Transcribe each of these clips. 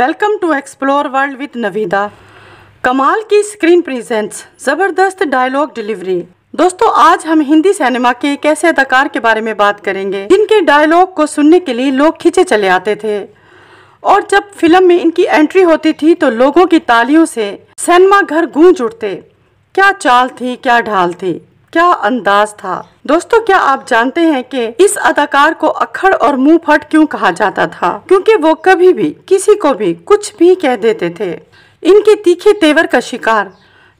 Welcome to explore world with Navida कमाल की screen presence ज़बरदस्त डायलॉग डिलीवरी दोस्तों आज हम हिंदी सिनेमा के एक ऐसे अदाकार के बारे में बात करेंगे जिनके डायलॉग को सुनने के लिए लोग खींचे चले आते थे और जब फिल्म में इनकी एंट्री होती थी तो लोगों की तालियों से सिनेमा घर गूंज उठते क्या चाल थी क्या ढाल थी क्या अंदाज था दोस्तों क्या आप जानते हैं कि इस अदाकार को अखड़ और मुंह फट क्यों कहा जाता था क्योंकि वो कभी भी किसी को भी कुछ भी कह देते थे इनके तीखे तेवर का शिकार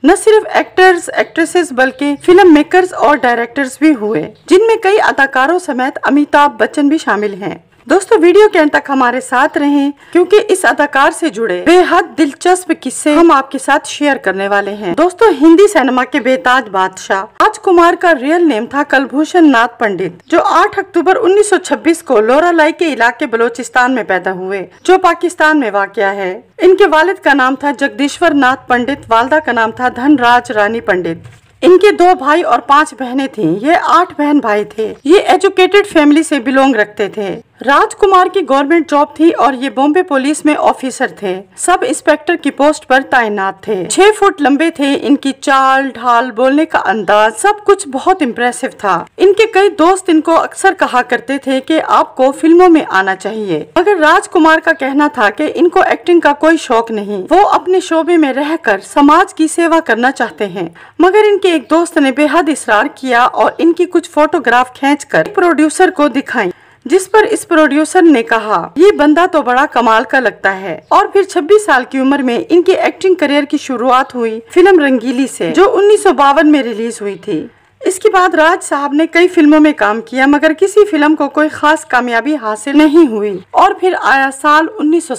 न सिर्फ एक्टर्स एक्ट्रेसेस बल्कि फिल्म मेकर्स और डायरेक्टर्स भी हुए जिनमें कई अदाकारों समेत अमिताभ बच्चन भी शामिल हैं दोस्तों वीडियो के अंत तक हमारे साथ रहें क्योंकि इस अदाकार से जुड़े बेहद दिलचस्प किस्से हम आपके साथ शेयर करने वाले हैं दोस्तों हिंदी सिनेमा के बेताज बादशाह राजकुमार का रियल नेम था कलभूषण नाथ पंडित जो 8 अक्टूबर 1926 को लोरालाई के इलाके बलोचिस्तान में पैदा हुए जो पाकिस्तान में वाक़ है इनके वालिद का नाम था जगदीश्वर नाथ पंडित वालदा का नाम था धनराज रानी पंडित इनके दो भाई और पांच बहनें थीं। ये आठ बहन भाई थे ये एजुकेटेड फैमिली से बिलोंग रखते थे राजकुमार की गवर्नमेंट जॉब थी और ये बॉम्बे पुलिस में ऑफिसर थे सब इंस्पेक्टर की पोस्ट पर तैनात थे छह फुट लंबे थे इनकी चाल ढाल बोलने का अंदाज सब कुछ बहुत इम्प्रेसिव था इनके कई दोस्त इनको अक्सर कहा करते थे कि आपको फिल्मों में आना चाहिए मगर राजकुमार का कहना था कि इनको एक्टिंग का कोई शौक नहीं वो अपने शोबे में कर समाज की सेवा करना चाहते है मगर इनके एक दोस्त ने बेहद इसरार किया और इनकी कुछ फोटोग्राफ कर प्रोड्यूसर को दिखाई जिस पर इस प्रोड्यूसर ने कहा ये बंदा तो बड़ा कमाल का लगता है और फिर 26 साल की उम्र में इनके एक्टिंग करियर की शुरुआत हुई फिल्म रंगीली से जो उन्नीस में रिलीज हुई थी इसके बाद राज साहब ने कई फिल्मों में काम किया मगर किसी फिल्म को कोई खास कामयाबी हासिल नहीं हुई और फिर आया साल उन्नीस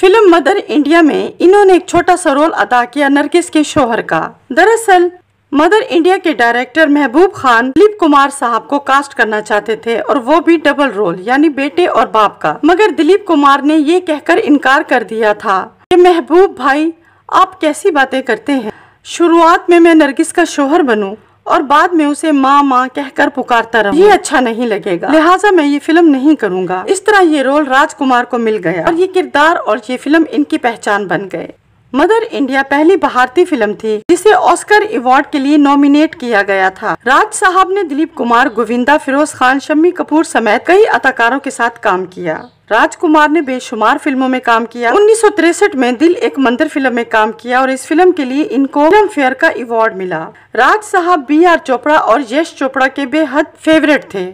फिल्म मदर इंडिया में इन्होंने एक छोटा सा रोल अदा किया नरगिस के शोहर का दरअसल मदर इंडिया के डायरेक्टर महबूब खान दिलीप कुमार साहब को कास्ट करना चाहते थे और वो भी डबल रोल यानी बेटे और बाप का मगर दिलीप कुमार ने ये कहकर इनकार कर दिया था कि महबूब भाई आप कैसी बातें करते हैं शुरुआत में मैं नरगिस का शोहर बनूं और बाद में उसे माँ माँ कहकर पुकारता रहूं ये अच्छा नहीं लगेगा लिहाजा मैं ये फिल्म नहीं करूँगा इस तरह ये रोल राजकुमार को मिल गया और ये किरदार और ये फिल्म इनकी पहचान बन गए मदर इंडिया पहली भारतीय फिल्म थी जिसे ऑस्कर अवार्ड के लिए नॉमिनेट किया गया था राज साहब ने दिलीप कुमार गोविंदा फिरोज खान शम्मी कपूर समेत कई अदाकारों के साथ काम किया राजकुमार ने बेशुमार फिल्मों में काम किया उन्नीस में दिल एक मंदिर फिल्म में काम किया और इस फिल्म के लिए इनको फिल्म फेयर का अवार्ड मिला राज साहब बी आर चोपड़ा और यश चोपड़ा के बेहद फेवरेट थे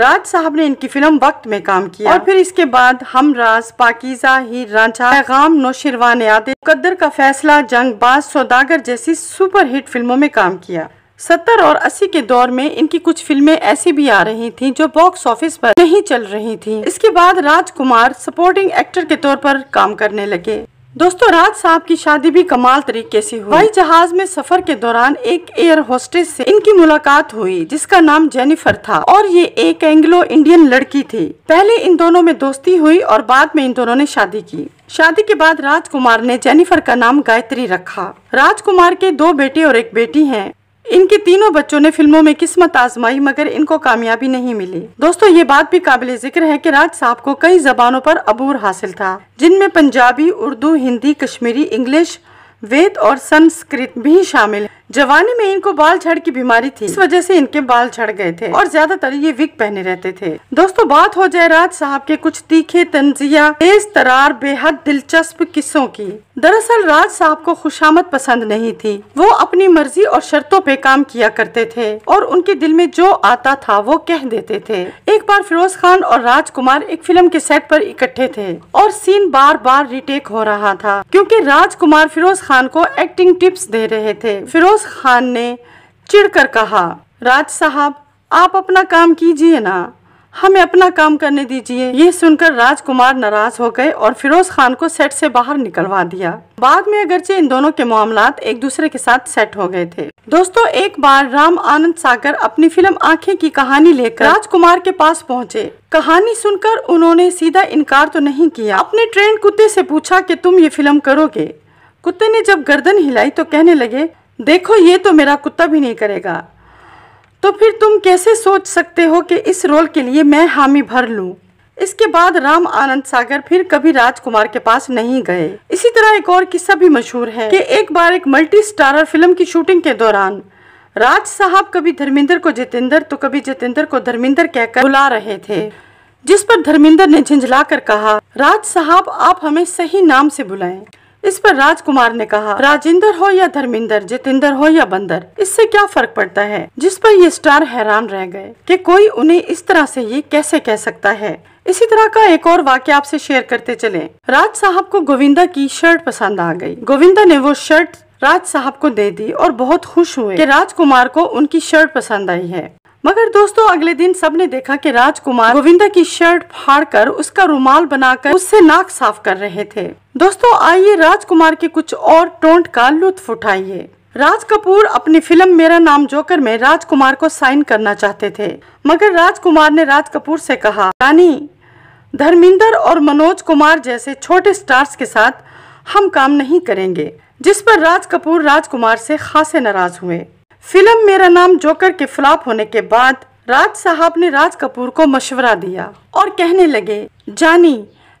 राज साहब ने इनकी फिल्म वक्त में काम किया और फिर इसके बाद हम राज पाकिजा ही रांझा पैगाम नौशिरवान यादे मुकद्दर का फैसला जंग बाज सौदागर जैसी सुपर हिट फिल्मों में काम किया सत्तर और अस्सी के दौर में इनकी कुछ फिल्में ऐसी भी आ रही थीं जो बॉक्स ऑफिस पर नहीं चल रही थीं। इसके बाद राजकुमार सपोर्टिंग एक्टर के तौर पर काम करने लगे दोस्तों राज साहब की शादी भी कमाल तरीके से हुई वही जहाज में सफर के दौरान एक एयर होस्टेस से इनकी मुलाकात हुई जिसका नाम जेनिफर था और ये एक एंग्लो इंडियन लड़की थी पहले इन दोनों में दोस्ती हुई और बाद में इन दोनों ने शादी की शादी के बाद राजकुमार ने जेनिफर का नाम गायत्री रखा राजकुमार के दो बेटे और एक बेटी हैं। इनके तीनों बच्चों ने फिल्मों में किस्मत आजमाई मगर इनको कामयाबी नहीं मिली दोस्तों ये बात भी काबिल जिक्र है कि राज साहब को कई जबानों पर अबूर हासिल था जिनमें पंजाबी उर्दू हिंदी कश्मीरी इंग्लिश वेद और संस्कृत भी शामिल है जवानी में इनको बाल झड़ की बीमारी थी इस वजह से इनके बाल झड़ गए थे और ज्यादातर ये विक पहने रहते थे दोस्तों बात हो जाए राज साहब के कुछ तीखे तंजिया तेज तरार बेहद दिलचस्प किस्सों की दरअसल राज साहब को खुशामद पसंद नहीं थी वो अपनी मर्जी और शर्तों पे काम किया करते थे और उनके दिल में जो आता था वो कह देते थे एक बार फिरोज खान और राजकुमार एक फिल्म के सेट पर इकट्ठे थे और सीन बार बार रिटेक हो रहा था क्योंकि राजकुमार फिरोज खान को एक्टिंग टिप्स दे रहे थे फिरोज अब्बास खान ने चिढ़कर कहा राज साहब आप अपना काम कीजिए ना हमें अपना काम करने दीजिए ये सुनकर राजकुमार नाराज हो गए और फिरोज खान को सेट से बाहर निकलवा दिया बाद में अगरचे इन दोनों के मामला एक दूसरे के साथ सेट हो गए थे दोस्तों एक बार राम आनंद सागर अपनी फिल्म आंखें की कहानी लेकर राजकुमार के पास पहुंचे कहानी सुनकर उन्होंने सीधा इनकार तो नहीं किया अपने ट्रेंड कुत्ते ऐसी पूछा की तुम ये फिल्म करोगे कुत्ते ने जब गर्दन हिलाई तो कहने लगे देखो ये तो मेरा कुत्ता भी नहीं करेगा तो फिर तुम कैसे सोच सकते हो कि इस रोल के लिए मैं हामी भर लूं? इसके बाद राम आनंद सागर फिर कभी राजकुमार के पास नहीं गए इसी तरह एक और किस्सा भी मशहूर है कि एक बार एक मल्टी स्टारर फिल्म की शूटिंग के दौरान राज साहब कभी धर्मेंद्र को जितेंद्र तो कभी जितेंद्र को धर्मेंद्र कहकर बुला रहे थे जिस पर धर्मेंद्र ने झिझला कर कहा राज साहब आप हमें सही नाम से बुलाएं इस पर राजकुमार ने कहा राजेंद्र हो या धर्मेंद्र जितेंद्र हो या बंदर इससे क्या फर्क पड़ता है जिस पर ये स्टार हैरान रह गए कि कोई उन्हें इस तरह से ये कैसे कह सकता है इसी तरह का एक और वाक्य आपसे शेयर करते चले राज साहब को गोविंदा की शर्ट पसंद आ गई गोविंदा ने वो शर्ट राज साहब को दे दी और बहुत खुश हुए कि राजकुमार को उनकी शर्ट पसंद आई है मगर दोस्तों अगले दिन सबने देखा कि राजकुमार गोविंदा की शर्ट फाड़कर उसका रुमाल बनाकर उससे नाक साफ कर रहे थे दोस्तों आइए राजकुमार के कुछ और टोंट का लुत्फ उठाइए राज कपूर अपनी फिल्म मेरा नाम जोकर में राजकुमार को साइन करना चाहते थे मगर राजकुमार ने राज कपूर से कहा रानी धर्मिंदर और मनोज कुमार जैसे छोटे स्टार्स के साथ हम काम नहीं करेंगे जिस पर राज कपूर राजकुमार से खासे नाराज हुए फिल्म मेरा नाम जोकर के फ्लॉप होने के बाद राज साहब ने राज कपूर को मशवरा दिया और कहने लगे जानी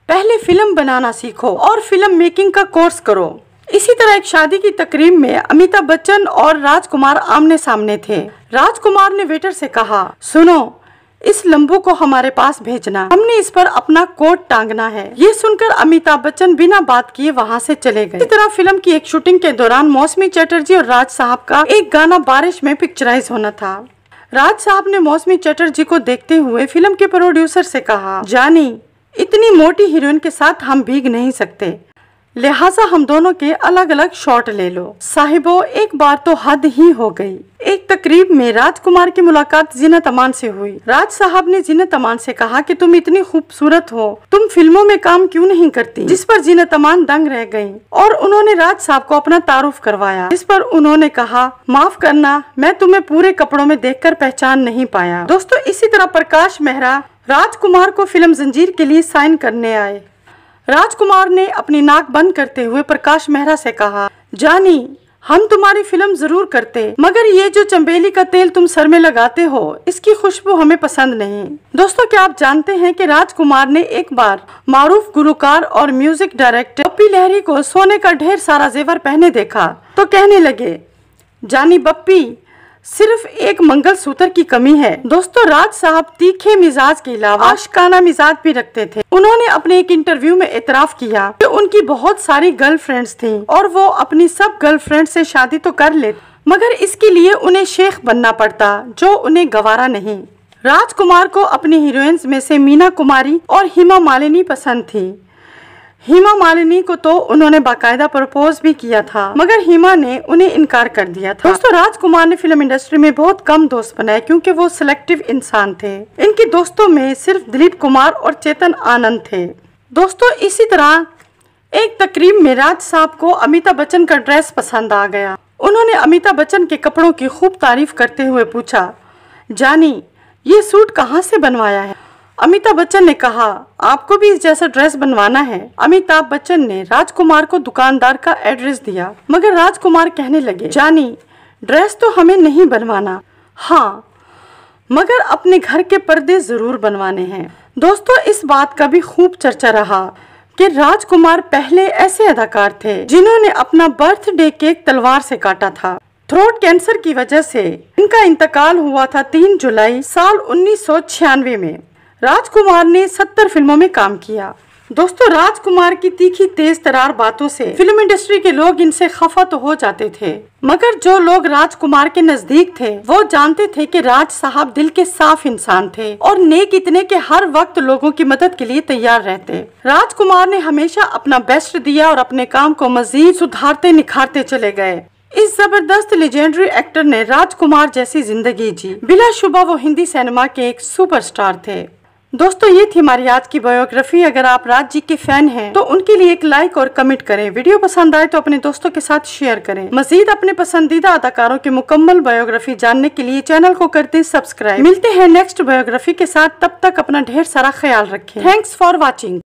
पहले फिल्म बनाना सीखो और फिल्म मेकिंग का कोर्स करो इसी तरह एक शादी की तकरीब में अमिताभ बच्चन और राजकुमार आमने सामने थे राजकुमार ने वेटर से कहा सुनो इस लंबू को हमारे पास भेजना हमने इस पर अपना कोट टांगना है ये सुनकर अमिताभ बच्चन बिना बात किए वहाँ से चले गए इसी तरह फिल्म की एक शूटिंग के दौरान मौसमी चटर्जी और राज साहब का एक गाना बारिश में पिक्चराइज होना था राज साहब ने मौसमी चटर्जी को देखते हुए फिल्म के प्रोड्यूसर से कहा जानी इतनी मोटी हीरोइन के साथ हम भीग नहीं सकते लिहाजा हम दोनों के अलग अलग शॉट ले लो साहिबो एक बार तो हद ही हो गई एक तकरीब में राजकुमार की मुलाकात जीना तमान से हुई राज साहब ने जीना तमान से कहा कि तुम इतनी खूबसूरत हो तुम फिल्मों में काम क्यों नहीं करती जिस पर जीना तमान दंग रह गईं और उन्होंने राज साहब को अपना तारुफ करवाया जिस पर उन्होंने कहा माफ करना मैं तुम्हें पूरे कपड़ों में कर पहचान नहीं पाया दोस्तों इसी तरह प्रकाश मेहरा राजकुमार को फिल्म जंजीर के लिए साइन करने आए राजकुमार ने अपनी नाक बंद करते हुए प्रकाश मेहरा से कहा जानी हम तुम्हारी फिल्म जरूर करते मगर ये जो चंबेली का तेल तुम सर में लगाते हो इसकी खुशबू हमें पसंद नहीं दोस्तों क्या आप जानते हैं कि राजकुमार ने एक बार मारूफ गुरुकार और म्यूजिक डायरेक्टर पप्पी लहरी को सोने का ढेर सारा जेवर पहने देखा तो कहने लगे जानी बप्पी सिर्फ एक मंगल सूत्र की कमी है दोस्तों राज साहब तीखे मिजाज के अलावा आशकाना मिजाज भी रखते थे उन्होंने अपने एक इंटरव्यू में एतराफ किया कि उनकी बहुत सारी गर्लफ्रेंड्स थीं और वो अपनी सब गर्लफ्रेंड से शादी तो कर लेते मगर इसके लिए उन्हें शेख बनना पड़ता जो उन्हें गवारा नहीं राजकुमार को अपनी हीरोइंस में से मीना कुमारी और हिमा मालिनी पसंद थी हेमा मालिनी को तो उन्होंने बाकायदा प्रपोज भी किया था मगर हिमा ने उन्हें इनकार कर दिया था दोस्तों राजकुमार ने फिल्म इंडस्ट्री में बहुत कम दोस्त बनाए क्योंकि वो सिलेक्टिव इंसान थे इनके दोस्तों में सिर्फ दिलीप कुमार और चेतन आनंद थे दोस्तों इसी तरह एक तकरीब में राज साहब को अमिताभ बच्चन का ड्रेस पसंद आ गया उन्होंने अमिताभ बच्चन के कपड़ों की खूब तारीफ करते हुए पूछा जानी ये सूट कहाँ से बनवाया है अमिताभ बच्चन ने कहा आपको भी इस जैसा ड्रेस बनवाना है अमिताभ बच्चन ने राजकुमार को दुकानदार का एड्रेस दिया मगर राजकुमार कहने लगे जानी ड्रेस तो हमें नहीं बनवाना हाँ मगर अपने घर के पर्दे जरूर बनवाने हैं दोस्तों इस बात का भी खूब चर्चा रहा कि राजकुमार पहले ऐसे अदाकार थे जिन्होंने अपना बर्थडे केक तलवार से काटा था थ्रोट कैंसर की वजह से इनका इंतकाल हुआ था 3 जुलाई साल उन्नीस में राजकुमार ने सत्तर फिल्मों में काम किया दोस्तों राजकुमार की तीखी तेज तरार बातों से फिल्म इंडस्ट्री के लोग इनसे खफा तो हो जाते थे मगर जो लोग राजकुमार के नजदीक थे वो जानते थे कि राज साहब दिल के साफ इंसान थे और नेक इतने के हर वक्त लोगों की मदद के लिए तैयार रहते राजकुमार ने हमेशा अपना बेस्ट दिया और अपने काम को मजीद सुधारते निखारते चले गए इस जबरदस्त लेजेंडरी एक्टर ने राजकुमार जैसी जिंदगी जी बिलाशुबा वो हिंदी सिनेमा के एक सुपरस्टार थे दोस्तों ये थी हमारी आज की बायोग्राफी अगर आप राज जी के फैन हैं तो उनके लिए एक लाइक और कमेंट करें वीडियो पसंद आए तो अपने दोस्तों के साथ शेयर करें मजीद अपने पसंदीदा अदाकारों की मुकम्मल बायोग्राफी जानने के लिए चैनल को कर दें सब्सक्राइब मिलते हैं नेक्स्ट बायोग्राफी के साथ तब तक अपना ढेर सारा ख्याल रखें थैंक्स फॉर वॉचिंग